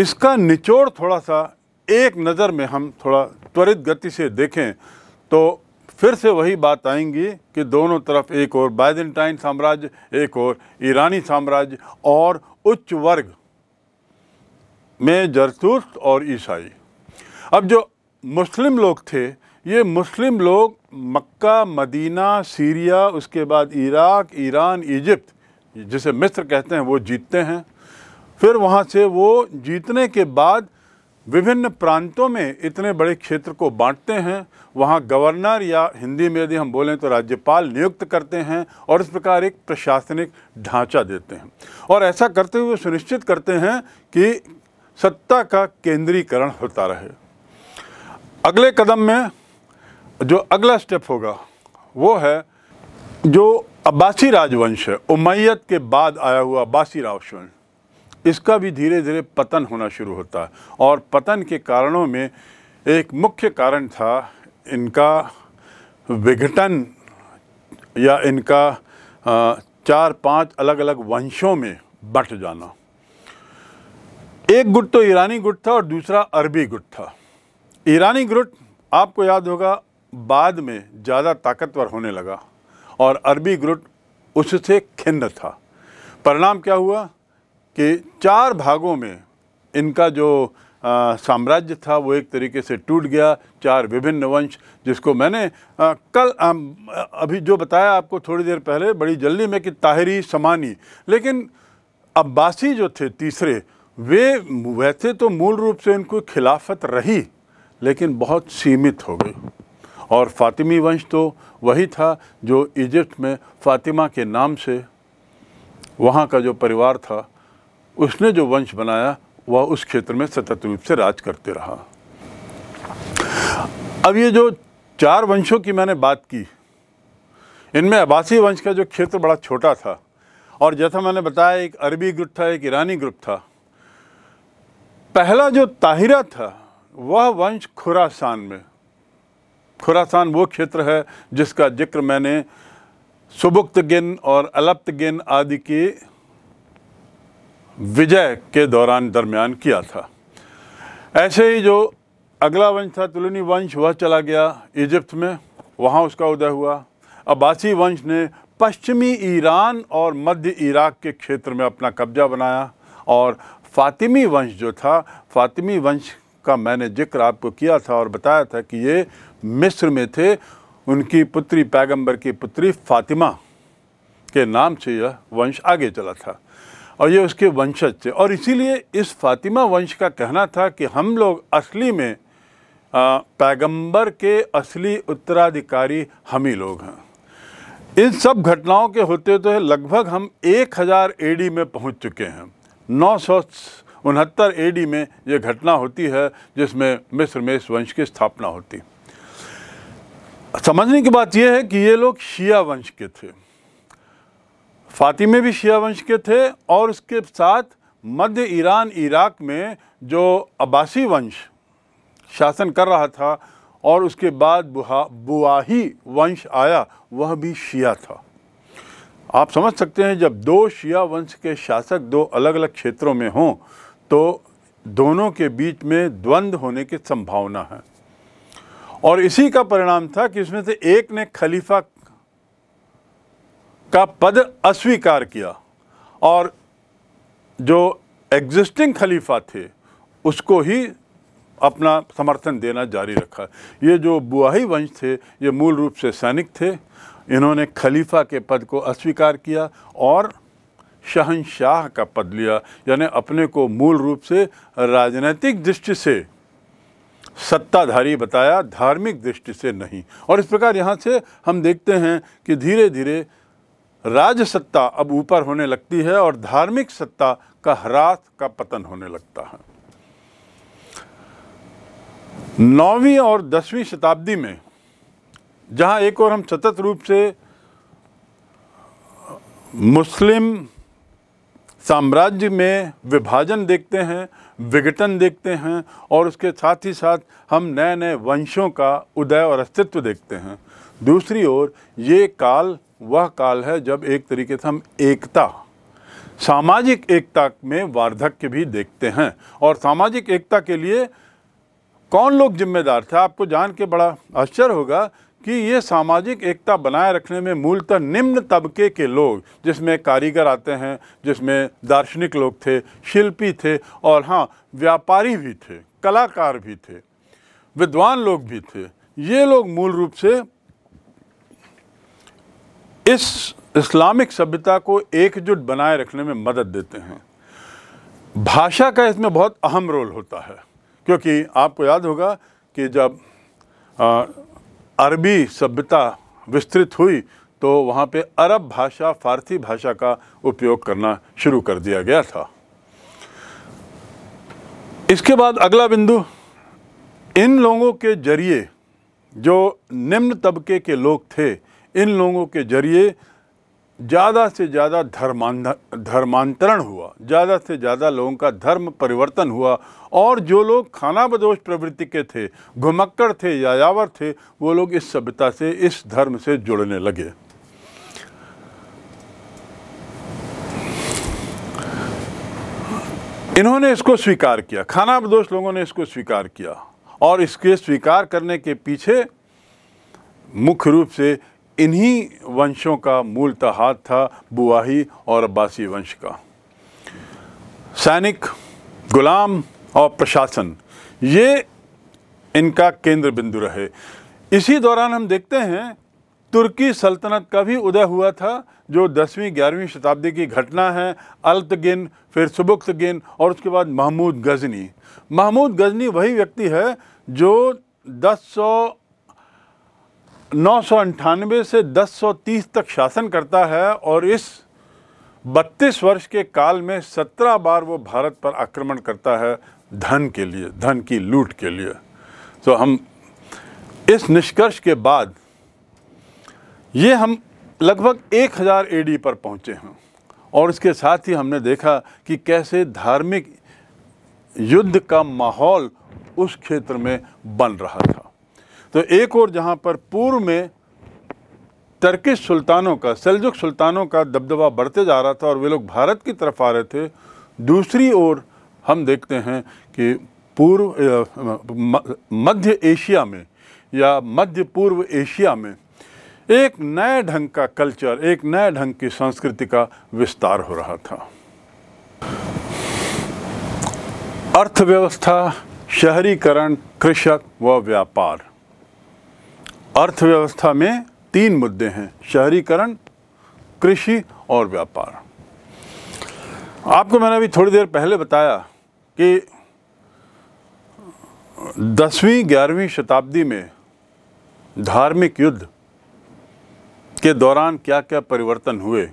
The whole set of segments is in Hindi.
इसका निचोड़ थोड़ा सा एक नज़र में हम थोड़ा त्वरित गति से देखें तो फिर से वही बात आएंगी कि दोनों तरफ एक और बाइजेंटाइन साम्राज्य एक और ईरानी साम्राज्य और उच्च वर्ग में जरतुर्त और ईसाई अब जो मुस्लिम लोग थे ये मुस्लिम लोग मक्का मदीना सीरिया उसके बाद इराक ईरान इजिप्ट जिसे मिस्र कहते हैं वो जीतते हैं फिर वहाँ से वो जीतने के बाद विभिन्न प्रांतों में इतने बड़े क्षेत्र को बांटते हैं वहाँ गवर्नर या हिंदी में यदि हम बोलें तो राज्यपाल नियुक्त करते हैं और इस प्रकार एक प्रशासनिक ढांचा देते हैं और ऐसा करते हुए सुनिश्चित करते हैं कि सत्ता का केंद्रीकरण होता रहे अगले कदम में जो अगला स्टेप होगा वो है जो अब्बासी राजवंश है उमैयत के बाद आया हुआ अब्बासी राजवंश इसका भी धीरे धीरे पतन होना शुरू होता है और पतन के कारणों में एक मुख्य कारण था इनका विघटन या इनका चार पांच अलग अलग वंशों में बट जाना एक गुट तो ईरानी गुट था और दूसरा अरबी गुट था ईरानी गुट आपको याद होगा बाद में ज़्यादा ताकतवर होने लगा और अरबी गुट उससे खिन्न था परिणाम क्या हुआ कि चार भागों में इनका जो साम्राज्य था वो एक तरीके से टूट गया चार विभिन्न वंश जिसको मैंने आ, कल आ, अभी जो बताया आपको थोड़ी देर पहले बड़ी जल्दी में कि ताहरी समानी लेकिन अब्बासी जो थे तीसरे वे वैसे तो मूल रूप से इनको खिलाफत रही लेकिन बहुत सीमित हो गई और फ़ातिमी वंश तो वही था जो इजिप्ट में फ़ातिमा के नाम से वहाँ का जो परिवार था उसने जो वंश बनाया वह उस क्षेत्र में सतत रूप से राज करते रहा अब ये जो चार वंशों की मैंने बात की इनमें आबासी वंश का जो क्षेत्र बड़ा छोटा था और जैसा मैंने बताया एक अरबी ग्रुप था एक ईरानी ग्रुप था पहला जो ताहिरा था वह वंश खुरासान में खुरासान वो क्षेत्र है जिसका जिक्र मैंने सुबुक्त गिन और अलप्त गिन आदि की विजय के दौरान दरमियान किया था ऐसे ही जो अगला वंश था तुलनी वंश वह चला गया इजिप्त में वहाँ उसका उदय हुआ अब्बासी वंश ने पश्चिमी ईरान और मध्य इराक के क्षेत्र में अपना कब्जा बनाया और फातिमी वंश जो था फातिमी वंश का मैंने जिक्र आपको किया था और बताया था कि ये मिस्र में थे उनकी पुत्री पैगंबर की पुत्री फातिमा के नाम से यह वंश आगे चला था और ये उसके वंशज थे और इसीलिए इस फातिमा वंश का कहना था कि हम लोग असली में पैगंबर के असली उत्तराधिकारी हम ही लोग हैं इन सब घटनाओं के होते तो लगभग हम 1000 हज़ार ए में पहुंच चुके हैं नौ सौ उनहत्तर ए में ये घटना होती है जिसमें मिस्र में इस वंश की स्थापना होती समझने की बात यह है कि ये लोग शिया वंश के थे फातिमे भी शिया वंश के थे और उसके साथ मध्य ईरान इराक में जो अब्बासी वंश शासन कर रहा था और उसके बाद बुआही वंश आया वह भी शिया था आप समझ सकते हैं जब दो शिया वंश के शासक दो अलग अलग क्षेत्रों में हों तो दोनों के बीच में द्वंद्व होने की संभावना है और इसी का परिणाम था कि इसमें से एक ने खलीफा का पद अस्वीकार किया और जो एग्जिस्टिंग खलीफा थे उसको ही अपना समर्थन देना जारी रखा ये जो बुआही वंश थे ये मूल रूप से सैनिक थे इन्होंने खलीफा के पद को अस्वीकार किया और शहनशाह का पद लिया यानी अपने को मूल रूप से राजनीतिक दृष्टि से सत्ताधारी बताया धार्मिक दृष्टि से नहीं और इस प्रकार यहाँ से हम देखते हैं कि धीरे धीरे राज सत्ता अब ऊपर होने लगती है और धार्मिक सत्ता का ह्रास का पतन होने लगता है नौवीं और दसवीं शताब्दी में जहाँ एक और हम सतत रूप से मुस्लिम साम्राज्य में विभाजन देखते हैं विघटन देखते हैं और उसके साथ ही साथ हम नए नए वंशों का उदय और अस्तित्व देखते हैं दूसरी ओर ये काल वह काल है जब एक तरीके से हम एकता सामाजिक एकता में वार्धक्य भी देखते हैं और सामाजिक एकता के लिए कौन लोग जिम्मेदार थे आपको जान के बड़ा आश्चर्य होगा कि ये सामाजिक एकता बनाए रखने में मूलतः निम्न तबके के लोग जिसमें कारीगर आते हैं जिसमें दार्शनिक लोग थे शिल्पी थे और हाँ व्यापारी भी थे कलाकार भी थे विद्वान लोग भी थे ये लोग मूल रूप से इस इस्लामिक सभ्यता को एकजुट बनाए रखने में मदद देते हैं भाषा का इसमें बहुत अहम रोल होता है क्योंकि आपको याद होगा कि जब अरबी सभ्यता विस्तृत हुई तो वहाँ पे अरब भाषा फारसी भाषा का उपयोग करना शुरू कर दिया गया था इसके बाद अगला बिंदु इन लोगों के जरिए जो निम्न तबके के लोग थे इन लोगों के जरिए ज़्यादा से ज़्यादा धर्मांध धर्मांतरण हुआ ज़्यादा से ज़्यादा लोगों का धर्म परिवर्तन हुआ और जो लोग खाना बदोश प्रवृत्ति के थे घुमक्कड़ थे यावर थे वो लोग इस सभ्यता से इस धर्म से जुड़ने लगे इन्होंने इसको स्वीकार किया खाना बदोश लोगों ने इसको स्वीकार किया और इसके स्वीकार करने के पीछे मुख्य रूप से इन्हीं वंशों का मूल तहाद था बुआही और अब्बासी वंश का सैनिक गुलाम और प्रशासन ये इनका केंद्र बिंदु रहे इसी दौरान हम देखते हैं तुर्की सल्तनत का भी उदय हुआ था जो दसवीं ग्यारहवीं शताब्दी की घटना है अल्तगिन फिर सुबुक्तगिन और उसके बाद महमूद गजनी महमूद गजनी वही व्यक्ति है जो दस सौ नौ से 1030 तक शासन करता है और इस 32 वर्ष के काल में 17 बार वो भारत पर आक्रमण करता है धन के लिए धन की लूट के लिए तो हम इस निष्कर्ष के बाद ये हम लगभग 1000 एडी पर पहुँचे हैं और इसके साथ ही हमने देखा कि कैसे धार्मिक युद्ध का माहौल उस क्षेत्र में बन रहा था तो एक और जहाँ पर पूर्व में टर्किश सुल्तानों का सलजुक सुल्तानों का दबदबा बढ़ते जा रहा था और वे लोग भारत की तरफ आ रहे थे दूसरी ओर हम देखते हैं कि पूर्व मध्य एशिया में या मध्य पूर्व एशिया में एक नए ढंग का कल्चर एक नए ढंग की संस्कृति का विस्तार हो रहा था अर्थव्यवस्था शहरीकरण कृषक व व्यापार अर्थव्यवस्था में तीन मुद्दे हैं शहरीकरण कृषि और व्यापार आपको मैंने अभी थोड़ी देर पहले बताया कि दसवीं ग्यारहवीं शताब्दी में धार्मिक युद्ध के दौरान क्या क्या परिवर्तन हुए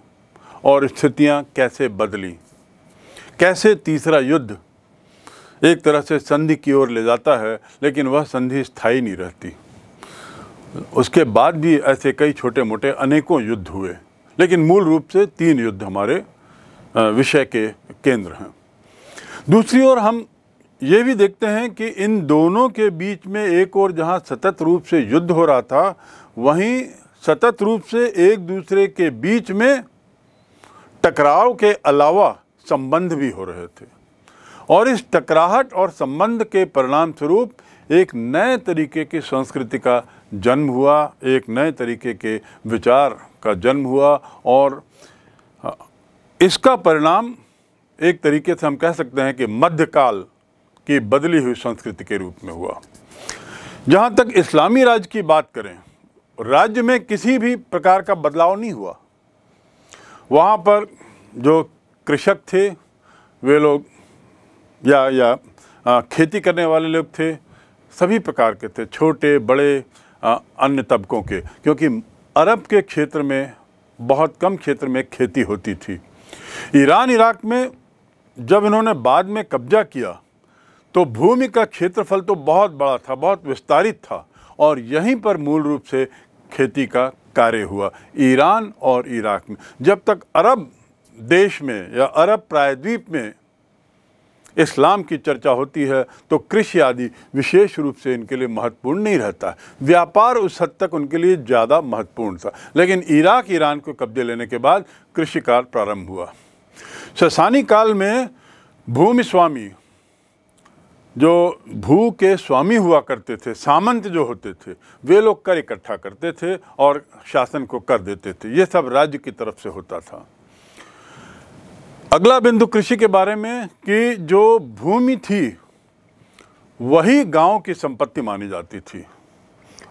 और स्थितियां कैसे बदली कैसे तीसरा युद्ध एक तरह से संधि की ओर ले जाता है लेकिन वह संधि स्थायी नहीं रहती उसके बाद भी ऐसे कई छोटे मोटे अनेकों युद्ध हुए लेकिन मूल रूप से तीन युद्ध हमारे विषय के केंद्र हैं दूसरी ओर हम ये भी देखते हैं कि इन दोनों के बीच में एक और जहाँ सतत रूप से युद्ध हो रहा था वहीं सतत रूप से एक दूसरे के बीच में टकराव के अलावा संबंध भी हो रहे थे और इस टकराहट और संबंध के परिणाम स्वरूप एक नए तरीके की संस्कृति का जन्म हुआ एक नए तरीके के विचार का जन्म हुआ और इसका परिणाम एक तरीके से हम कह सकते हैं कि मध्यकाल की बदली हुई संस्कृति के रूप में हुआ जहाँ तक इस्लामी राज्य की बात करें राज्य में किसी भी प्रकार का बदलाव नहीं हुआ वहाँ पर जो कृषक थे वे लोग या या खेती करने वाले लोग थे सभी प्रकार के थे छोटे बड़े अन्य तबकों के क्योंकि अरब के क्षेत्र में बहुत कम क्षेत्र में खेती होती थी ईरान इराक में जब इन्होंने बाद में कब्जा किया तो भूमि का क्षेत्रफल तो बहुत बड़ा था बहुत विस्तारित था और यहीं पर मूल रूप से खेती का कार्य हुआ ईरान और इराक में जब तक अरब देश में या अरब प्रायद्वीप में इस्लाम की चर्चा होती है तो कृषि आदि विशेष रूप से इनके लिए महत्वपूर्ण नहीं रहता व्यापार उस हद तक उनके लिए ज़्यादा महत्वपूर्ण था लेकिन इराक ईरान को कब्जे लेने के बाद कृषि कार्य प्रारंभ हुआ ससानी काल में भूमि स्वामी जो भू के स्वामी हुआ करते थे सामंत जो होते थे वे लोग कर इकट्ठा करते थे और शासन को कर देते थे ये सब राज्य की तरफ से होता था अगला बिंदु कृषि के बारे में कि जो भूमि थी वही गांव की संपत्ति मानी जाती थी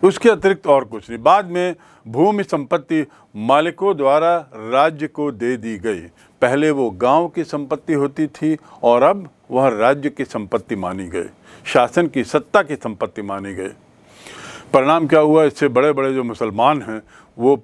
उसके अतिरिक्त और कुछ नहीं बाद में भूमि संपत्ति मालिकों द्वारा राज्य को दे दी गई पहले वो गांव की संपत्ति होती थी और अब वह राज्य की संपत्ति मानी गई शासन की सत्ता की संपत्ति मानी गई परिणाम क्या हुआ इससे बड़े बड़े जो मुसलमान हैं वो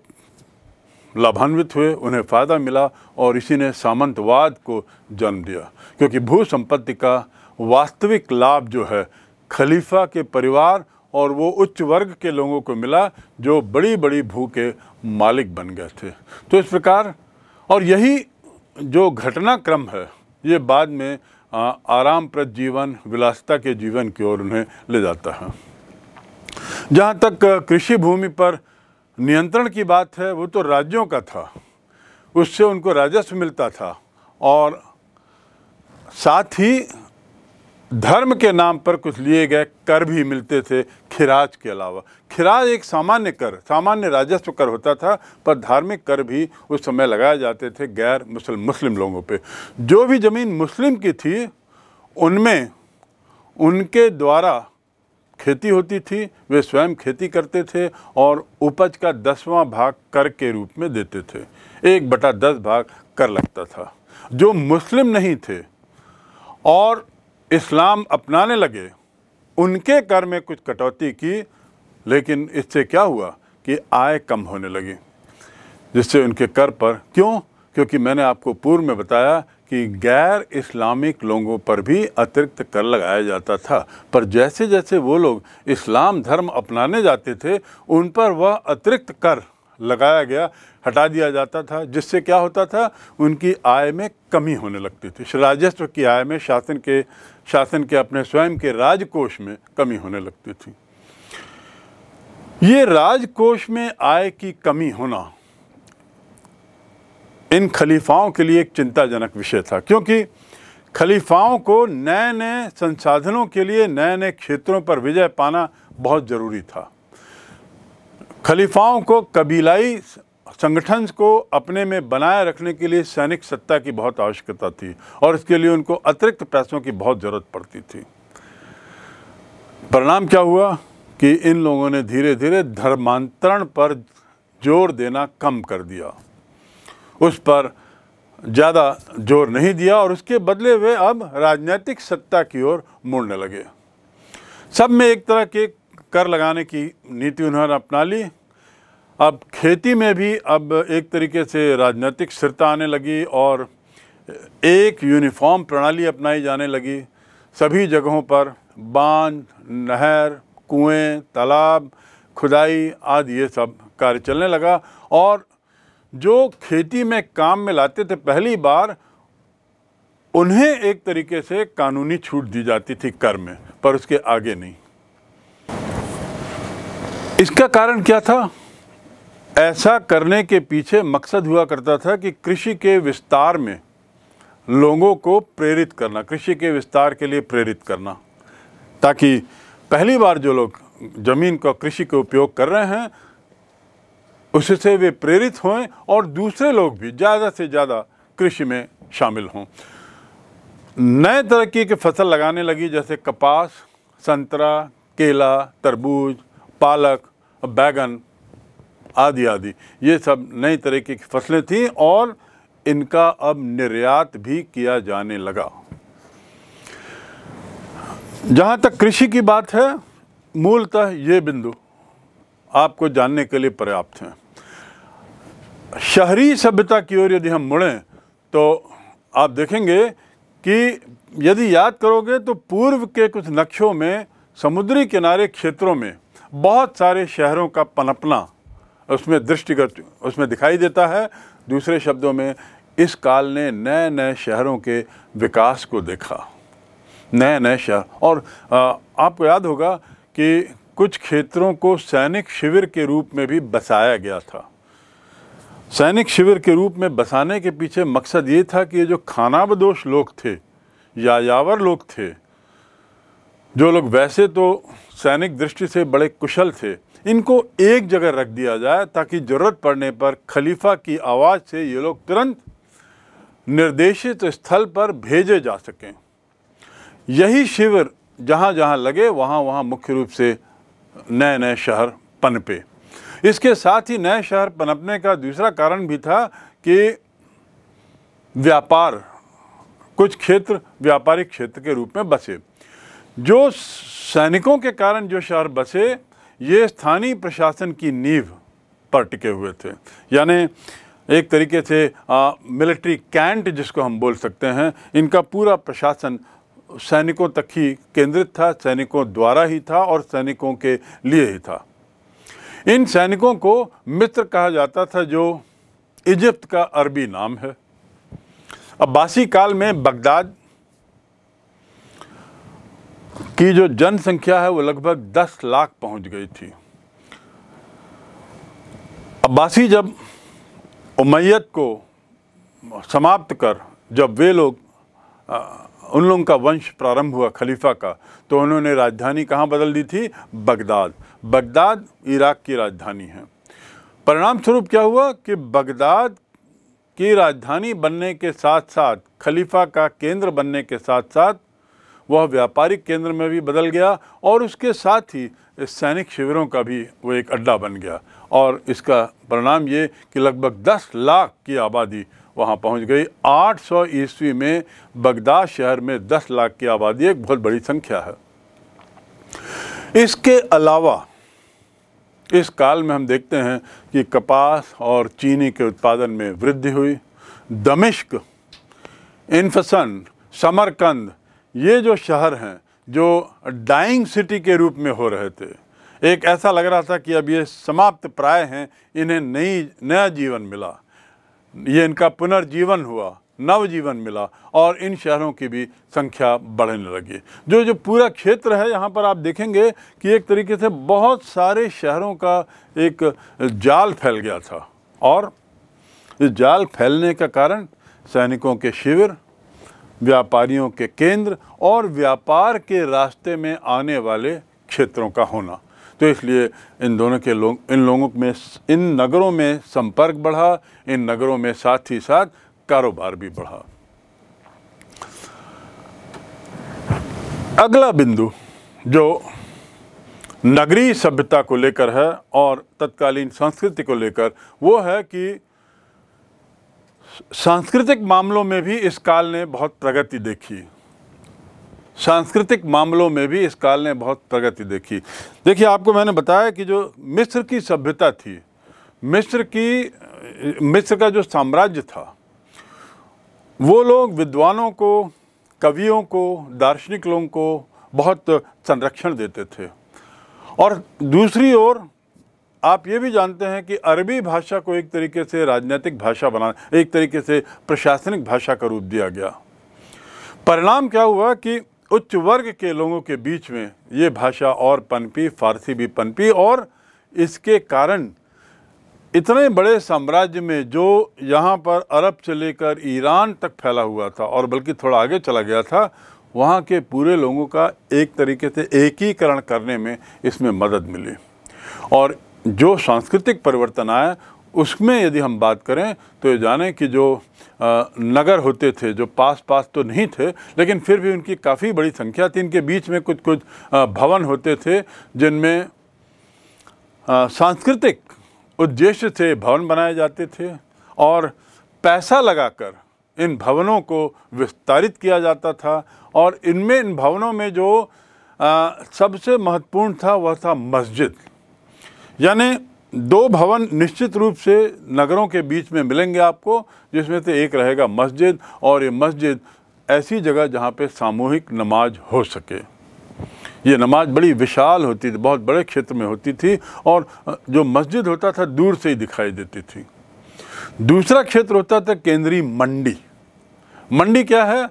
लाभान्वित हुए उन्हें फ़ायदा मिला और इसी ने सामंतवाद को जन्म दिया क्योंकि भू संपत्ति का वास्तविक लाभ जो है खलीफा के परिवार और वो उच्च वर्ग के लोगों को मिला जो बड़ी बड़ी भू के मालिक बन गए थे तो इस प्रकार और यही जो घटनाक्रम है ये बाद में आरामप्रद जीवन विलासता के जीवन की ओर उन्हें ले जाता है जहाँ तक कृषि भूमि पर नियंत्रण की बात है वो तो राज्यों का था उससे उनको राजस्व मिलता था और साथ ही धर्म के नाम पर कुछ लिए गए कर भी मिलते थे खिराज के अलावा खिराज एक सामान्य कर सामान्य राजस्व कर होता था पर धार्मिक कर भी उस समय लगाए जाते थे गैर मुस्लिम मुस्लिम लोगों पे जो भी ज़मीन मुस्लिम की थी उनमें उनके द्वारा खेती होती थी वे स्वयं खेती करते थे और उपज का दसवां भाग कर के रूप में देते थे एक बटा दस भाग कर लगता था जो मुस्लिम नहीं थे और इस्लाम अपनाने लगे उनके कर में कुछ कटौती की लेकिन इससे क्या हुआ कि आय कम होने लगी जिससे उनके कर पर क्यों क्योंकि मैंने आपको पूर्व में बताया कि गैर इस्लामिक लोगों पर भी अतिरिक्त कर लगाया जाता था पर जैसे जैसे वो लोग इस्लाम धर्म अपनाने जाते थे उन पर वह अतिरिक्त कर लगाया गया हटा दिया जाता था जिससे क्या होता था उनकी आय में कमी होने लगती थी राजस्व की आय में शासन के शासन के अपने स्वयं के राजकोष में कमी होने लगती थी ये राजकोष में आय की कमी होना इन खलीफाओं के लिए एक चिंताजनक विषय था क्योंकि खलीफाओं को नए नए संसाधनों के लिए नए नए क्षेत्रों पर विजय पाना बहुत ज़रूरी था खलीफाओं को कबीलाई संगठन को अपने में बनाए रखने के लिए सैनिक सत्ता की बहुत आवश्यकता थी और इसके लिए उनको अतिरिक्त पैसों की बहुत ज़रूरत पड़ती थी परिणाम क्या हुआ कि इन लोगों ने धीरे धीरे धर्मांतरण पर जोर देना कम कर दिया उस पर ज़्यादा जोर नहीं दिया और उसके बदले वे अब राजनीतिक सत्ता की ओर मुड़ने लगे सब में एक तरह के कर लगाने की नीति उन्होंने अपना ली अब खेती में भी अब एक तरीके से राजनीतिक स्थिरता आने लगी और एक यूनिफॉर्म प्रणाली अपनाई जाने लगी सभी जगहों पर बांध नहर कुएं तालाब खुदाई आदि ये सब कार्य चलने लगा और जो खेती में काम में लाते थे पहली बार उन्हें एक तरीके से कानूनी छूट दी जाती थी कर में पर उसके आगे नहीं इसका कारण क्या था ऐसा करने के पीछे मकसद हुआ करता था कि कृषि के विस्तार में लोगों को प्रेरित करना कृषि के विस्तार के लिए प्रेरित करना ताकि पहली बार जो लोग ज़मीन का कृषि के उपयोग कर रहे हैं उससे वे प्रेरित हों और दूसरे लोग भी ज़्यादा से ज़्यादा कृषि में शामिल हों नए तरक्की के फसल लगाने लगी जैसे कपास संतरा केला तरबूज पालक बैगन आदि आदि ये सब नई तरीके की फसलें थीं और इनका अब निर्यात भी किया जाने लगा जहाँ तक कृषि की बात है मूलतः ये बिंदु आपको जानने के लिए पर्याप्त हैं शहरी सभ्यता की ओर यदि हम मुड़ें तो आप देखेंगे कि यदि याद करोगे तो पूर्व के कुछ नक्शों में समुद्री किनारे क्षेत्रों में बहुत सारे शहरों का पनपना उसमें दृष्टिगत उसमें दिखाई देता है दूसरे शब्दों में इस काल ने नए नए शहरों के विकास को देखा नए नए शहर और आपको याद होगा कि कुछ क्षेत्रों को सैनिक शिविर के रूप में भी बसाया गया था सैनिक शिविर के रूप में बसाने के पीछे मकसद ये था कि ये जो खानाबदोश लोग थे या यावर लोग थे जो लोग वैसे तो सैनिक दृष्टि से बड़े कुशल थे इनको एक जगह रख दिया जाए ताकि ज़रूरत पड़ने पर खलीफा की आवाज़ से ये लोग तुरंत निर्देशित स्थल पर भेजे जा सकें यही शिविर जहाँ जहाँ लगे वहाँ वहाँ मुख्य रूप से नए नए शहर पनपे इसके साथ ही नए शहर पनपने का दूसरा कारण भी था कि व्यापार कुछ क्षेत्र व्यापारिक क्षेत्र के रूप में बसे जो सैनिकों के कारण जो शहर बसे ये स्थानीय प्रशासन की नींव पर टिके हुए थे यानी एक तरीके से मिलिट्री कैंट जिसको हम बोल सकते हैं इनका पूरा प्रशासन सैनिकों तक ही केंद्रित था सैनिकों द्वारा ही था और सैनिकों के लिए ही था इन सैनिकों को मित्र कहा जाता था जो इजिप्त का अरबी नाम है अब्बासी काल में बगदाद की जो जनसंख्या है वो लगभग 10 लाख पहुंच गई थी अब्बासी जब उमैयत को समाप्त कर जब वे लोग उन लोगों का वंश प्रारंभ हुआ खलीफा का तो उन्होंने राजधानी कहाँ बदल दी थी बगदाद बगदाद इराक़ की राजधानी है परिणाम स्वरूप क्या हुआ कि बगदाद की राजधानी बनने के साथ साथ खलीफा का केंद्र बनने के साथ साथ वह व्यापारिक केंद्र में भी बदल गया और उसके साथ ही सैनिक शिविरों का भी वो एक अड्डा बन गया और इसका परिणाम ये कि लगभग 10 लाख की आबादी वहाँ पहुँच गई 800 सौ ईस्वी में बगदाद शहर में 10 लाख की आबादी एक बहुत बड़ी संख्या है इसके अलावा इस काल में हम देखते हैं कि कपास और चीनी के उत्पादन में वृद्धि हुई दमिश्क इन्फसन समरकंद ये जो शहर हैं जो डाइंग सिटी के रूप में हो रहे थे एक ऐसा लग रहा था कि अब ये समाप्त प्राय हैं इन्हें नई नया जीवन मिला ये इनका पुनर्जीवन हुआ नवजीवन मिला और इन शहरों की भी संख्या बढ़ने लगी जो जो पूरा क्षेत्र है यहाँ पर आप देखेंगे कि एक तरीके से बहुत सारे शहरों का एक जाल फैल गया था और इस जाल फैलने का कारण सैनिकों के शिविर व्यापारियों के केंद्र और व्यापार के रास्ते में आने वाले क्षेत्रों का होना तो इसलिए इन दोनों के लोग इन लोगों में इन नगरों में संपर्क बढ़ा इन नगरों में साथ ही साथ कारोबार भी बढ़ा अगला बिंदु जो नगरीय सभ्यता को लेकर है और तत्कालीन संस्कृति को लेकर वो है कि सांस्कृतिक मामलों में भी इस काल ने बहुत प्रगति देखी सांस्कृतिक मामलों में भी इस काल ने बहुत प्रगति देखी देखिए आपको मैंने बताया कि जो मिस्र की सभ्यता थी मिस्र की मिस्र का जो साम्राज्य था वो लोग विद्वानों को कवियों को दार्शनिक लोगों को बहुत संरक्षण देते थे और दूसरी ओर आप ये भी जानते हैं कि अरबी भाषा को एक तरीके से राजनीतिक भाषा बना एक तरीके से प्रशासनिक भाषा का रूप दिया गया परिणाम क्या हुआ कि उच्च वर्ग के लोगों के बीच में ये भाषा और पनपी फारसी भी पनपी और इसके कारण इतने बड़े साम्राज्य में जो यहाँ पर अरब से लेकर ईरान तक फैला हुआ था और बल्कि थोड़ा आगे चला गया था वहाँ के पूरे लोगों का एक तरीके से एकीकरण करने में इसमें मदद मिली और जो सांस्कृतिक परिवर्तन आया उसमें यदि हम बात करें तो ये जाने कि जो नगर होते थे जो पास पास तो नहीं थे लेकिन फिर भी उनकी काफ़ी बड़ी संख्या थी इनके बीच में कुछ कुछ भवन होते थे जिनमें सांस्कृतिक उद्देश्य से भवन बनाए जाते थे और पैसा लगाकर इन भवनों को विस्तारित किया जाता था और इनमें इन भवनों में जो आ, सबसे महत्वपूर्ण था वह था मस्जिद यानी दो भवन निश्चित रूप से नगरों के बीच में मिलेंगे आपको जिसमें से एक रहेगा मस्जिद और ये मस्जिद ऐसी जगह जहाँ पे सामूहिक नमाज हो सके ये नमाज बड़ी विशाल होती थी बहुत बड़े क्षेत्र में होती थी और जो मस्जिद होता था दूर से ही दिखाई देती थी दूसरा क्षेत्र होता था केंद्रीय मंडी मंडी क्या है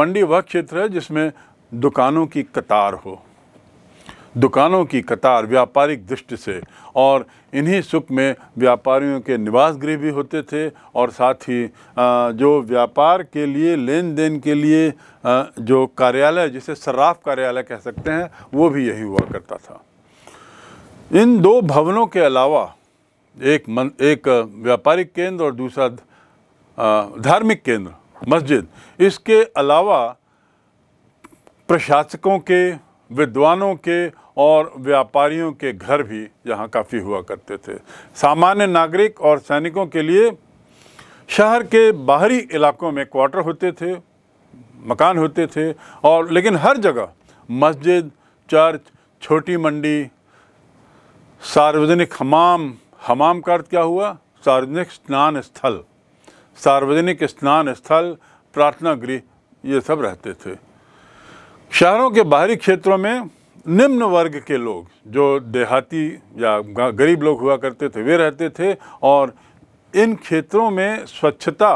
मंडी वह क्षेत्र है जिसमें दुकानों की कतार हो दुकानों की कतार व्यापारिक दृष्टि से और इन्हीं सुख में व्यापारियों के निवास गृह भी होते थे और साथ ही जो व्यापार के लिए लेन देन के लिए जो कार्यालय जिसे सर्राफ कार्यालय कह सकते हैं वो भी यही हुआ करता था इन दो भवनों के अलावा एक मन, एक व्यापारिक केंद्र और दूसरा धार्मिक केंद्र मस्जिद इसके अलावा प्रशासकों के विद्वानों के और व्यापारियों के घर भी यहाँ काफ़ी हुआ करते थे सामान्य नागरिक और सैनिकों के लिए शहर के बाहरी इलाकों में क्वार्टर होते थे मकान होते थे और लेकिन हर जगह मस्जिद चर्च छोटी मंडी सार्वजनिक हमाम हमाम का अर्थ क्या हुआ सार्वजनिक स्नान स्थल सार्वजनिक स्नान स्थल प्रार्थना गृह ये सब रहते थे शहरों के बाहरी क्षेत्रों में निम्न वर्ग के लोग जो देहाती या गरीब लोग हुआ करते थे वे रहते थे और इन क्षेत्रों में स्वच्छता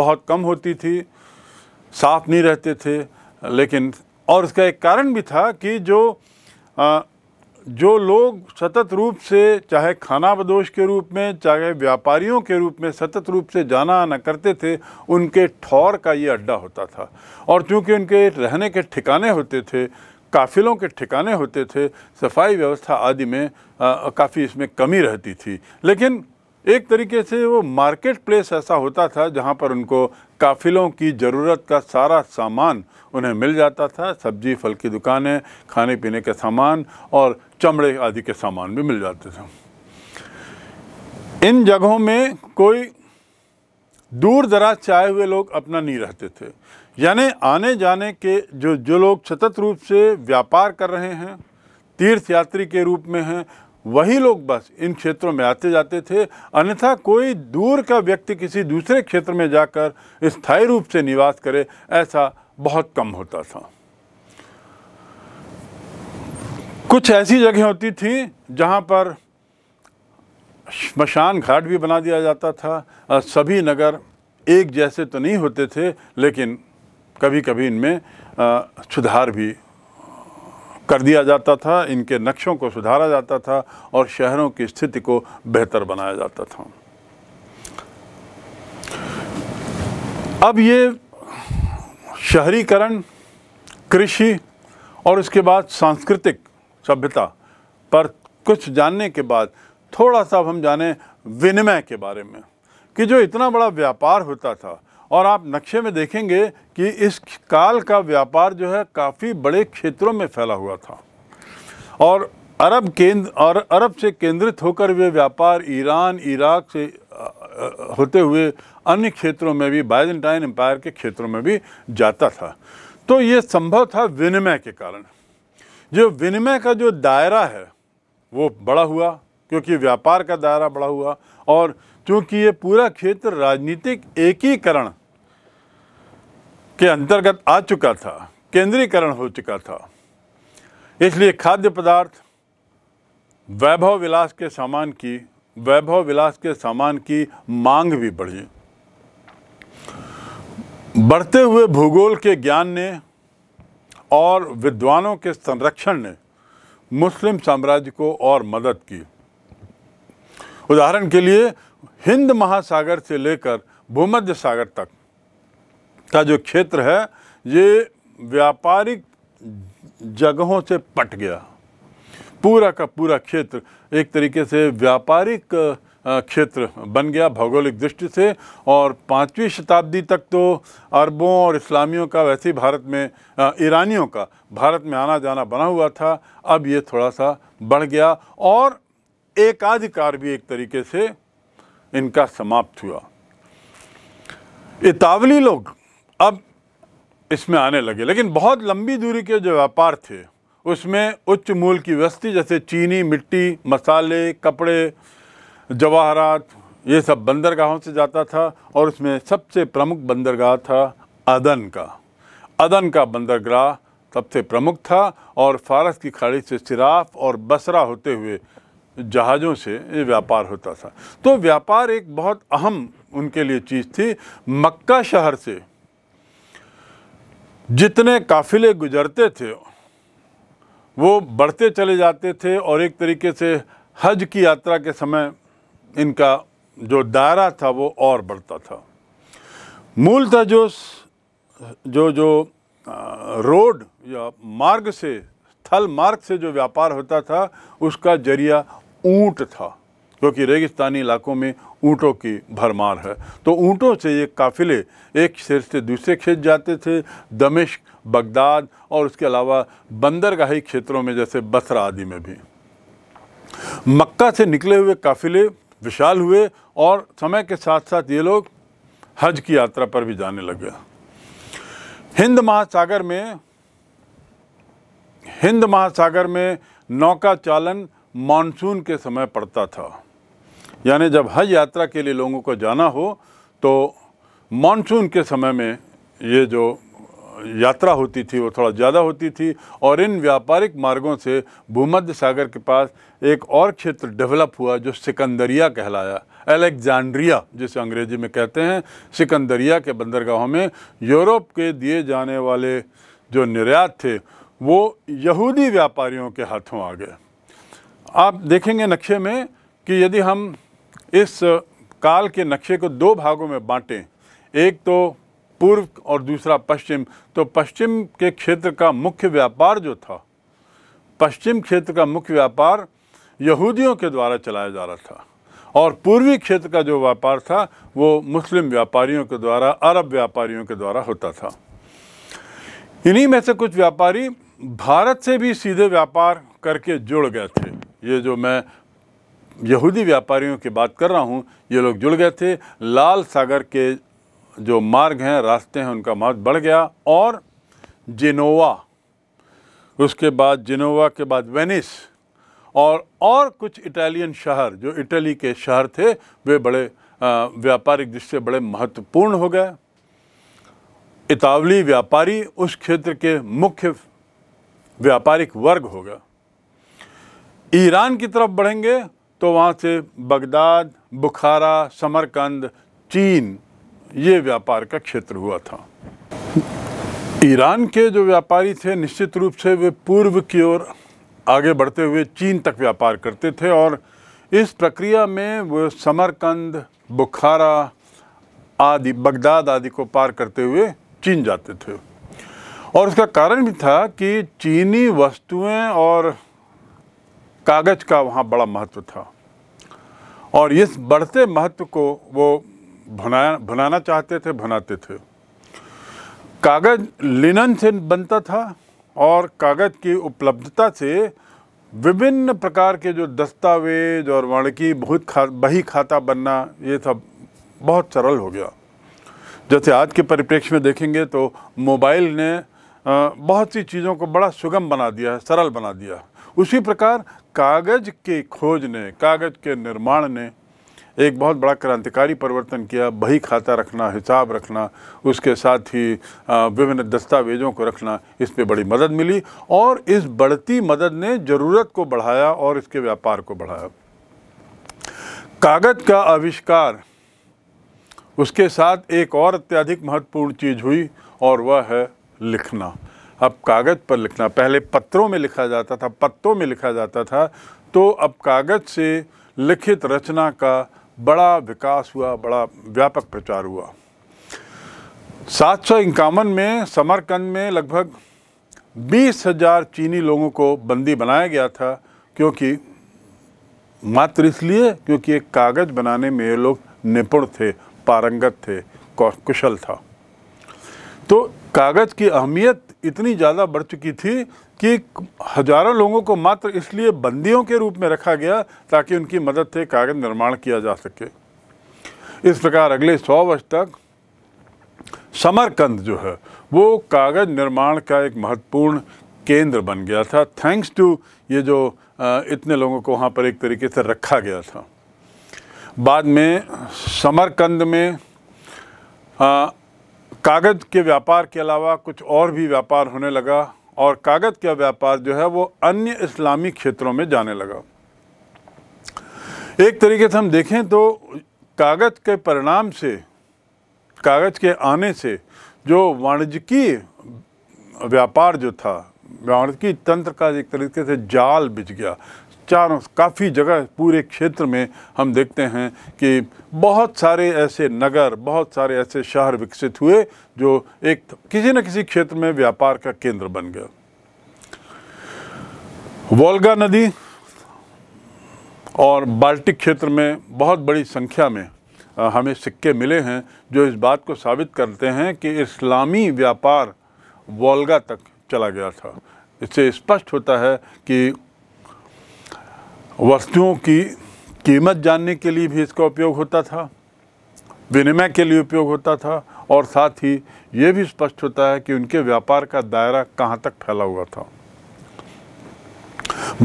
बहुत कम होती थी साफ नहीं रहते थे लेकिन और इसका एक कारण भी था कि जो आ, जो लोग सतत रूप से चाहे खाना बदोश के रूप में चाहे व्यापारियों के रूप में सतत रूप से जाना आना करते थे उनके ठौर का ये अड्डा होता था और चूंकि उनके रहने के ठिकाने होते थे काफिलों के ठिकाने होते थे सफाई व्यवस्था आदि में काफ़ी इसमें कमी रहती थी लेकिन एक तरीके से वो मार्केट प्लेस ऐसा होता था जहाँ पर उनको काफिलों की ज़रूरत का सारा सामान उन्हें मिल जाता था सब्जी फल की दुकानें खाने पीने के सामान और चमड़े आदि के सामान भी मिल जाते थे इन जगहों में कोई दूर दराज से आए हुए लोग अपना नहीं रहते थे यानी आने जाने के जो जो लोग सतत रूप से व्यापार कर रहे हैं तीर्थ यात्री के रूप में हैं वही लोग बस इन क्षेत्रों में आते जाते थे अन्यथा कोई दूर का व्यक्ति किसी दूसरे क्षेत्र में जाकर स्थायी रूप से निवास करे ऐसा बहुत कम होता था कुछ ऐसी जगह होती थी जहाँ पर शमशान घाट भी बना दिया जाता था सभी नगर एक जैसे तो नहीं होते थे लेकिन कभी कभी इनमें सुधार भी कर दिया जाता था इनके नक्शों को सुधारा जाता था और शहरों की स्थिति को बेहतर बनाया जाता था अब ये शहरीकरण कृषि और उसके बाद सांस्कृतिक सभ्यता पर कुछ जानने के बाद थोड़ा सा हम जाने विनिमय के बारे में कि जो इतना बड़ा व्यापार होता था और आप नक्शे में देखेंगे कि इस काल का व्यापार जो है काफ़ी बड़े क्षेत्रों में फैला हुआ था और अरब केंद्र और अरब से केंद्रित होकर वे व्यापार ईरान इराक से होते हुए अन्य क्षेत्रों में भी बाइजेंटाइन एम्पायर के क्षेत्रों में भी जाता था तो ये संभव था विनिमय के कारण जो विनिमय का जो दायरा है वो बड़ा हुआ क्योंकि व्यापार का दायरा बड़ा हुआ और चूँकि ये पूरा क्षेत्र राजनीतिक एकीकरण के अंतर्गत आ चुका था केंद्रीकरण हो चुका था इसलिए खाद्य पदार्थ वैभव विलास के सामान की वैभव विलास के सामान की मांग भी बढ़ी बढ़ते हुए भूगोल के ज्ञान ने और विद्वानों के संरक्षण ने मुस्लिम साम्राज्य को और मदद की उदाहरण के लिए हिंद महासागर से लेकर भूमध्य सागर तक का जो क्षेत्र है ये व्यापारिक जगहों से पट गया पूरा का पूरा क्षेत्र एक तरीके से व्यापारिक क्षेत्र बन गया भौगोलिक दृष्टि से और पाँचवीं शताब्दी तक तो अरबों और इस्लामियों का वैसे ही भारत में ईरानियों का भारत में आना जाना बना हुआ था अब ये थोड़ा सा बढ़ गया और एकाधिकार भी एक तरीके से इनका समाप्त हुआ इतावली लोग अब इसमें आने लगे लेकिन बहुत लंबी दूरी के जो व्यापार थे उसमें उच्च मूल की वस्ती जैसे चीनी मिट्टी मसाले कपड़े जवाहरात ये सब बंदरगाहों से जाता था और उसमें सबसे प्रमुख बंदरगाह था अदन का अदन का बंदरगाह सबसे प्रमुख था और फारस की खाड़ी से सिराफ और बसरा होते हुए जहाज़ों से ये व्यापार होता था तो व्यापार एक बहुत अहम उनके लिए चीज़ थी मक्का शहर से जितने काफ़िले गुजरते थे वो बढ़ते चले जाते थे और एक तरीके से हज की यात्रा के समय इनका जो दायरा था वो और बढ़ता था मूलतः जो जो जो रोड या मार्ग से थल मार्ग से जो व्यापार होता था उसका जरिया ऊंट था क्योंकि रेगिस्तानी इलाकों में ऊँटों की भरमार है तो ऊँटों से ये काफ़िले एक शेर से दूसरे क्षेत्र जाते थे दमिश्क बगदाद और उसके अलावा बंदरगाही क्षेत्रों में जैसे बसरा आदि में भी मक्का से निकले हुए काफ़िले विशाल हुए और समय के साथ साथ ये लोग हज की यात्रा पर भी जाने लगे हिंद महासागर में हिंद महासागर में नौका चालन मानसून के समय पड़ता था यानी जब हज यात्रा के लिए लोगों को जाना हो तो मानसून के समय में ये जो यात्रा होती थी वो थोड़ा ज़्यादा होती थी और इन व्यापारिक मार्गों से भूमध्य सागर के पास एक और क्षेत्र डेवलप हुआ जो सिकंदरिया कहलाया अलेक्ज़ेंड्रिया जिसे अंग्रेज़ी में कहते हैं सिकंदरिया के बंदरगाहों में यूरोप के दिए जाने वाले जो निर्यात थे वो यहूदी व्यापारियों के हाथों आ गए आप देखेंगे नक्शे में कि यदि हम इस काल के नक्शे को दो भागों में बांटें एक तो पूर्व और दूसरा पश्चिम तो पश्चिम के क्षेत्र का मुख्य व्यापार जो था पश्चिम क्षेत्र का मुख्य व्यापार यहूदियों के द्वारा चलाया जा रहा था और पूर्वी क्षेत्र का जो व्यापार था वो मुस्लिम व्यापारियों के द्वारा अरब व्यापारियों के द्वारा होता था इन्हीं में से कुछ व्यापारी भारत से भी सीधे व्यापार करके जुड़ गए थे ये जो मैं यहूदी व्यापारियों की बात कर रहा हूँ ये लोग जुड़ गए थे लाल सागर के जो मार्ग हैं रास्ते हैं उनका महत्व बढ़ गया और जिनोवा उसके बाद जिनोवा के बाद वेनिस और और कुछ इटालियन शहर जो इटली के शहर थे वे बड़े व्यापारिक दृष्टि से बड़े महत्वपूर्ण हो गए इतावली व्यापारी उस क्षेत्र के मुख्य व्यापारिक वर्ग होगा ईरान की तरफ बढ़ेंगे तो वहाँ से बगदाद बुखारा समरकंद चीन ये व्यापार का क्षेत्र हुआ था ईरान के जो व्यापारी थे निश्चित रूप से वे पूर्व की ओर आगे बढ़ते हुए चीन तक व्यापार करते थे और इस प्रक्रिया में वो समरकंद बुखारा आदि बगदाद आदि को पार करते हुए चीन जाते थे और उसका कारण भी था कि चीनी वस्तुएं और कागज़ का वहाँ बड़ा महत्व था और इस बढ़ते महत्व को वो भुनाया भुनाना चाहते थे भुनाते थे कागज़ लिनन से बनता था और कागज़ की उपलब्धता से विभिन्न प्रकार के जो दस्तावेज और वाणकी बहुत खा बही खाता बनना ये सब बहुत सरल हो गया जैसे आज के परिप्रेक्ष्य में देखेंगे तो मोबाइल ने बहुत सी चीज़ों को बड़ा सुगम बना दिया है सरल बना दिया उसी प्रकार कागज़ के खोज ने कागज़ के निर्माण ने एक बहुत बड़ा क्रांतिकारी परिवर्तन किया बही खाता रखना हिसाब रखना उसके साथ ही विभिन्न दस्तावेजों को रखना इस पर बड़ी मदद मिली और इस बढ़ती मदद ने ज़रूरत को बढ़ाया और इसके व्यापार को बढ़ाया कागज़ का आविष्कार उसके साथ एक और अत्यधिक महत्वपूर्ण चीज़ हुई और वह है लिखना अब कागज़ पर लिखना पहले पत्रों में लिखा जाता था पत्तों में लिखा जाता था तो अब कागज़ से लिखित रचना का बड़ा विकास हुआ बड़ा व्यापक प्रचार हुआ सात सौ इक्यावन में समरकंद में लगभग बीस हजार चीनी लोगों को बंदी बनाया गया था क्योंकि मात्र इसलिए क्योंकि एक कागज़ बनाने में ये लोग निपुण थे पारंगत थे कुशल था तो कागज़ की अहमियत इतनी ज़्यादा बढ़ चुकी थी कि हजारों लोगों को मात्र इसलिए बंदियों के रूप में रखा गया ताकि उनकी मदद से कागज़ निर्माण किया जा सके इस प्रकार अगले सौ वर्ष तक समरकंद जो है वो कागज़ निर्माण का एक महत्वपूर्ण केंद्र बन गया था थैंक्स टू ये जो इतने लोगों को वहाँ पर एक तरीके से रखा गया था बाद में समरकंद में कागज़ के व्यापार के अलावा कुछ और भी व्यापार होने लगा और कागज़ का व्यापार जो है वो अन्य इस्लामी क्षेत्रों में जाने लगा एक तरीके से हम देखें तो कागज़ के परिणाम से कागज़ के आने से जो वाणिज्यिकी व्यापार जो था वाणिज्यिकी तंत्र का एक तरीके से जाल बिछ गया चारों काफ़ी जगह पूरे क्षेत्र में हम देखते हैं कि बहुत सारे ऐसे नगर बहुत सारे ऐसे शहर विकसित हुए जो एक किसी न किसी क्षेत्र में व्यापार का केंद्र बन गया वोल्गा नदी और बाल्टिक क्षेत्र में बहुत बड़ी संख्या में हमें सिक्के मिले हैं जो इस बात को साबित करते हैं कि इस्लामी व्यापार वोल्गा तक चला गया था इससे स्पष्ट होता है कि वस्तुओं की कीमत जानने के लिए भी इसका उपयोग होता था विनिमय के लिए उपयोग होता था और साथ ही ये भी स्पष्ट होता है कि उनके व्यापार का दायरा कहाँ तक फैला हुआ था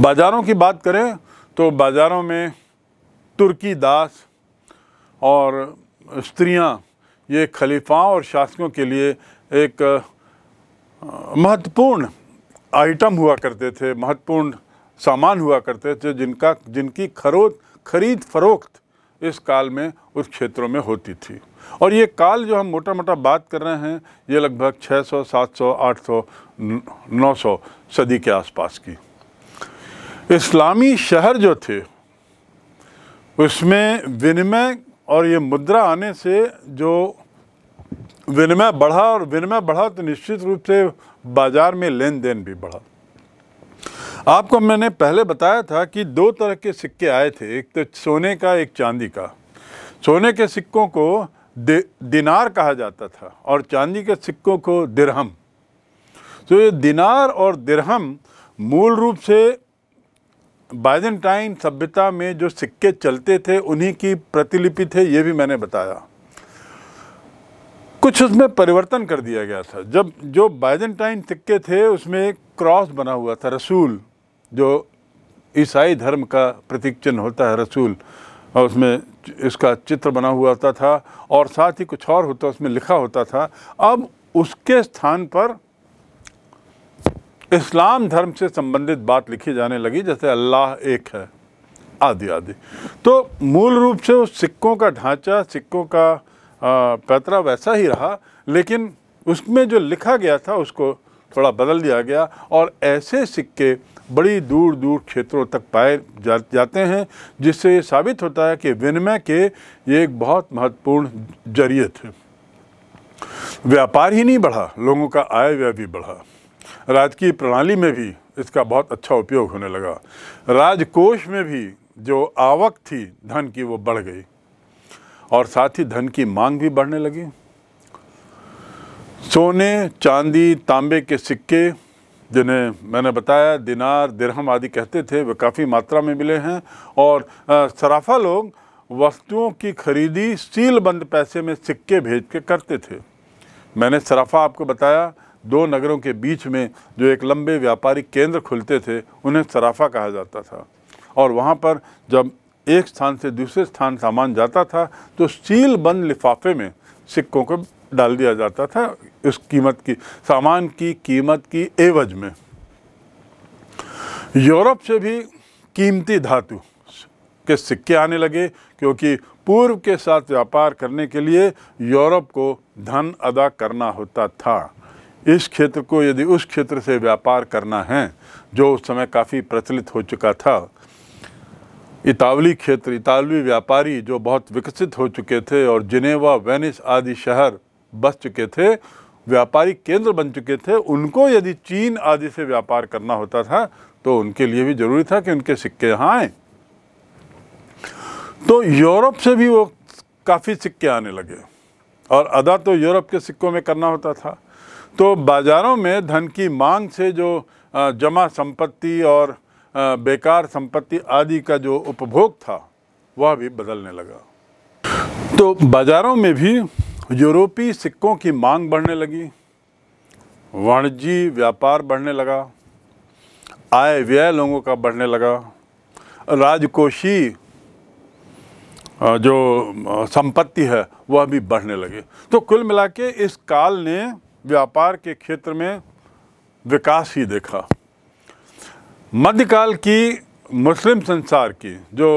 बाज़ारों की बात करें तो बाज़ारों में तुर्की दास और स्त्रियाँ ये खलीफाओं और शासकों के लिए एक महत्वपूर्ण आइटम हुआ करते थे महत्वपूर्ण सामान हुआ करते थे जिनका जिनकी खरोद खरीद फरोख्त इस काल में उस क्षेत्रों में होती थी और ये काल जो हम मोटा मोटा बात कर रहे हैं ये लगभग 600, 700, 800, 900 सदी के आसपास की इस्लामी शहर जो थे उसमें विनिमय और ये मुद्रा आने से जो विनिमय बढ़ा और विनिमय बढ़ा तो निश्चित रूप से बाज़ार में लेन देन भी बढ़ा आपको मैंने पहले बताया था कि दो तरह के सिक्के आए थे एक तो सोने का एक चांदी का सोने के सिक्कों को दिनार कहा जाता था और चांदी के सिक्कों को दिरहम तो ये दिनार और दिरहम मूल रूप से बाइजेंटाइन सभ्यता में जो सिक्के चलते थे उन्हीं की प्रतिलिपि थे ये भी मैंने बताया कुछ उसमें परिवर्तन कर दिया गया था जब जो बाइजेंटाइन सिक्के थे उसमें एक क्रॉस बना हुआ था रसूल जो ईसाई धर्म का प्रतीक चिन्ह होता है रसूल और उसमें इसका चित्र बना हुआ होता था और साथ ही कुछ और होता उसमें लिखा होता था अब उसके स्थान पर इस्लाम धर्म से संबंधित बात लिखी जाने लगी जैसे अल्लाह एक है आदि आदि तो मूल रूप से उस सिक्कों का ढांचा सिक्कों का पैतरा वैसा ही रहा लेकिन उसमें जो लिखा गया था उसको थोड़ा बदल दिया गया और ऐसे सिक्के बड़ी दूर दूर क्षेत्रों तक पाए जा, जाते हैं जिससे ये साबित होता है कि विनिमय के ये एक बहुत महत्वपूर्ण जरिए थे व्यापार ही नहीं बढ़ा लोगों का आय व्यय भी बढ़ा राजकीय प्रणाली में भी इसका बहुत अच्छा उपयोग होने लगा राजकोष में भी जो आवक थी धन की वो बढ़ गई और साथ ही धन की मांग भी बढ़ने लगी सोने चांदी तांबे के सिक्के जिन्हें मैंने बताया दिनार दिरहम आदि कहते थे वे काफ़ी मात्रा में मिले हैं और सराफा लोग वस्तुओं की खरीदी सीलबंद पैसे में सिक्के भेज के करते थे मैंने सराफा आपको बताया दो नगरों के बीच में जो एक लंबे व्यापारिक केंद्र खुलते थे उन्हें सराफा कहा जाता था और वहाँ पर जब एक स्थान से दूसरे स्थान सामान जाता था तो सीलबंद लिफाफे में सिक्कों को डाल दिया जाता था उस कीमत की सामान की कीमत की एवज में यूरोप से भी कीमती धातु के सिक्के आने लगे क्योंकि पूर्व के साथ व्यापार करने के लिए यूरोप को धन अदा करना होता था इस क्षेत्र को यदि उस क्षेत्र से व्यापार करना है जो उस समय काफ़ी प्रचलित हो चुका था इतावली क्षेत्र इतालवी व्यापारी जो बहुत विकसित हो चुके थे और जिनेवा वेनिस आदि शहर बस चुके थे व्यापारिक केंद्र बन चुके थे उनको यदि चीन आदि से व्यापार करना होता था तो उनके लिए भी जरूरी था कि उनके सिक्के यहाँ आए तो यूरोप से भी वो काफ़ी सिक्के आने लगे और अदा तो यूरोप के सिक्कों में करना होता था तो बाज़ारों में धन की मांग से जो जमा संपत्ति और बेकार संपत्ति आदि का जो उपभोग था वह भी बदलने लगा तो बाज़ारों में भी यूरोपीय सिक्कों की मांग बढ़ने लगी वाणिज्य व्यापार बढ़ने लगा आय व्यय लोगों का बढ़ने लगा राजकोषीय जो संपत्ति है वह भी बढ़ने लगे तो कुल मिला के इस काल ने व्यापार के क्षेत्र में विकास ही देखा मध्यकाल की मुस्लिम संसार की जो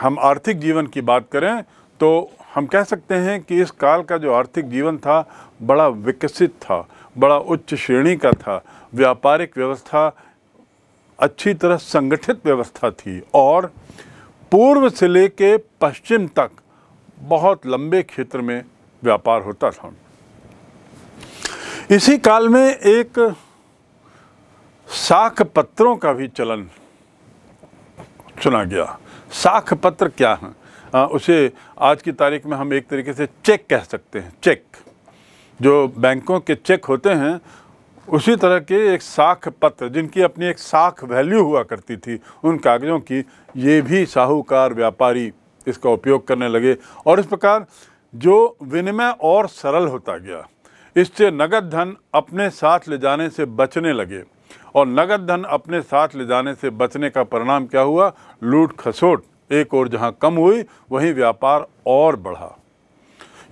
हम आर्थिक जीवन की बात करें तो हम कह सकते हैं कि इस काल का जो आर्थिक जीवन था बड़ा विकसित था बड़ा उच्च श्रेणी का था व्यापारिक व्यवस्था अच्छी तरह संगठित व्यवस्था थी और पूर्व से लेके पश्चिम तक बहुत लंबे क्षेत्र में व्यापार होता था इसी काल में एक साख पत्रों का भी चलन चुना गया साख पत्र क्या हैं आ, हाँ, उसे आज की तारीख में हम एक तरीके से चेक कह सकते हैं चेक जो बैंकों के चेक होते हैं उसी तरह के एक साख पत्र जिनकी अपनी एक साख वैल्यू हुआ करती थी उन कागज़ों की ये भी साहूकार व्यापारी इसका उपयोग करने लगे और इस प्रकार जो विनिमय और सरल होता गया इससे नगद धन अपने साथ ले जाने से बचने लगे और नगद धन अपने साथ ले जाने से बचने का परिणाम क्या हुआ लूट खसोट एक और जहां कम हुई वहीं व्यापार और बढ़ा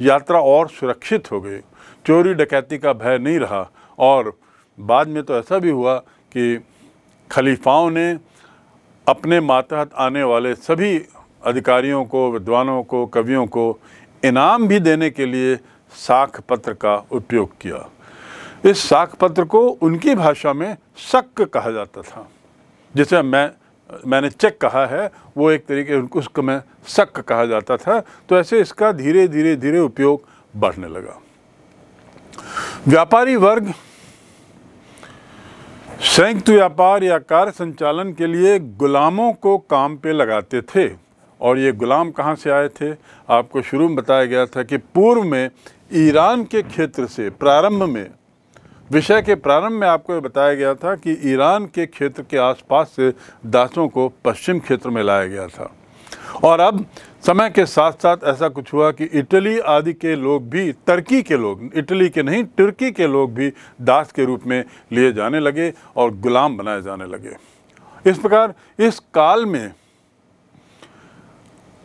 यात्रा और सुरक्षित हो गई चोरी डकैती का भय नहीं रहा और बाद में तो ऐसा भी हुआ कि खलीफाओं ने अपने मातहत आने वाले सभी अधिकारियों को विद्वानों को कवियों को इनाम भी देने के लिए साख पत्र का उपयोग किया इस साख पत्र को उनकी भाषा में शक कहा जाता था जिसे मैं मैंने चेक कहा है वो एक तरीके उसको मैं शक कहा जाता था तो ऐसे इसका धीरे धीरे धीरे उपयोग बढ़ने लगा व्यापारी वर्ग संयुक्त व्यापार या कार्य संचालन के लिए गुलामों को काम पे लगाते थे और ये गुलाम कहाँ से आए थे आपको शुरू में बताया गया था कि पूर्व में ईरान के क्षेत्र से प्रारंभ में विषय के प्रारंभ में आपको बताया गया था कि ईरान के क्षेत्र के आसपास से दासों को पश्चिम क्षेत्र में लाया गया था और अब समय के साथ साथ ऐसा कुछ हुआ कि इटली आदि के लोग भी तुर्की के लोग इटली के नहीं तुर्की के लोग भी दास के रूप में लिए जाने लगे और गुलाम बनाए जाने लगे इस प्रकार इस काल में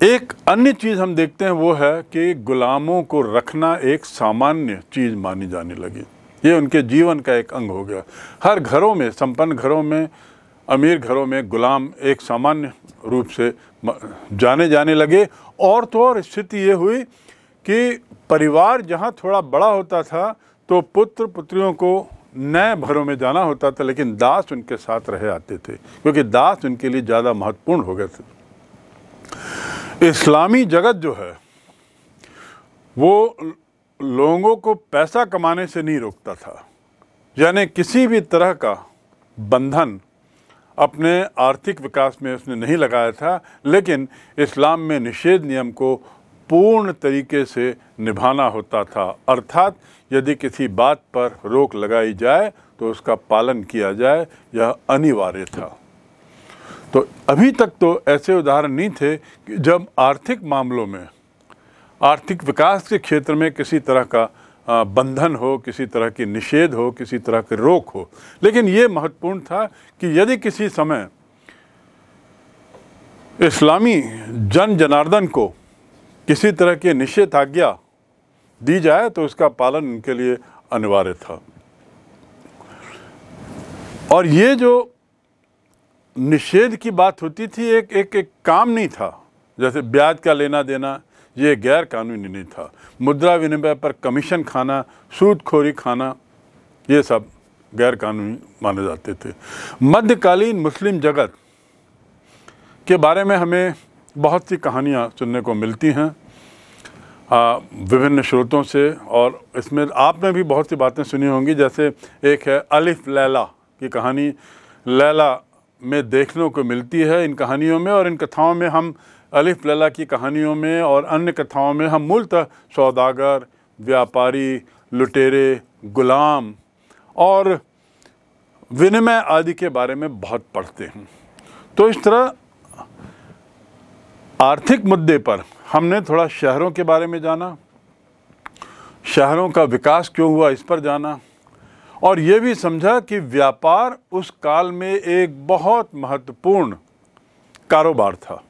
एक अन्य चीज़ हम देखते हैं वो है कि गुलामों को रखना एक सामान्य चीज़ मानी जाने लगी ये उनके जीवन का एक अंग हो गया हर घरों में संपन्न घरों में अमीर घरों में गुलाम एक सामान्य रूप से जाने जाने लगे और तो और स्थिति ये हुई कि परिवार जहाँ थोड़ा बड़ा होता था तो पुत्र पुत्रियों को नए भरों में जाना होता था लेकिन दास उनके साथ रहे आते थे क्योंकि दास उनके लिए ज़्यादा महत्वपूर्ण हो गए थे इस्लामी जगत जो है वो लोगों को पैसा कमाने से नहीं रोकता था यानी किसी भी तरह का बंधन अपने आर्थिक विकास में उसने नहीं लगाया था लेकिन इस्लाम में निषेध नियम को पूर्ण तरीके से निभाना होता था अर्थात यदि किसी बात पर रोक लगाई जाए तो उसका पालन किया जाए यह अनिवार्य था तो अभी तक तो ऐसे उदाहरण नहीं थे कि जब आर्थिक मामलों में आर्थिक विकास के क्षेत्र में किसी तरह का बंधन हो किसी तरह की निषेध हो किसी तरह की रोक हो लेकिन ये महत्वपूर्ण था कि यदि किसी समय इस्लामी जन जनार्दन को किसी तरह की निषेध आज्ञा दी जाए तो उसका पालन उनके लिए अनिवार्य था और ये जो निषेध की बात होती थी एक एक, एक काम नहीं था जैसे ब्याज का लेना देना ये गैर कानूनी नहीं था मुद्रा विनिमय पर कमीशन खाना सूदखोरी खाना ये सब गैर कानूनी माने जाते थे मध्यकालीन मुस्लिम जगत के बारे में हमें बहुत सी कहानियाँ सुनने को मिलती हैं विभिन्न स्रोतों से और इसमें आपने भी बहुत सी बातें सुनी होंगी जैसे एक है अलिफ लैला की कहानी लैला में देखने को मिलती है इन कहानियों में और इन कथाओं में हम अलिफ लला की कहानियों में और अन्य कथाओं में हम मूलतः सौदागर व्यापारी लुटेरे गुलाम और विनिमय आदि के बारे में बहुत पढ़ते हैं तो इस तरह आर्थिक मुद्दे पर हमने थोड़ा शहरों के बारे में जाना शहरों का विकास क्यों हुआ इस पर जाना और ये भी समझा कि व्यापार उस काल में एक बहुत महत्वपूर्ण कारोबार था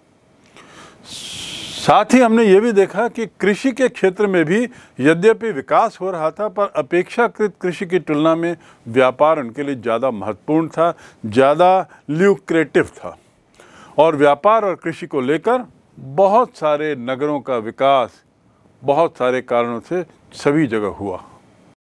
साथ ही हमने ये भी देखा कि कृषि के क्षेत्र में भी यद्यपि विकास हो रहा था पर अपेक्षाकृत कृषि की तुलना में व्यापार उनके लिए ज़्यादा महत्वपूर्ण था ज़्यादा ल्यूक्रेटिव था और व्यापार और कृषि को लेकर बहुत सारे नगरों का विकास बहुत सारे कारणों से सभी जगह हुआ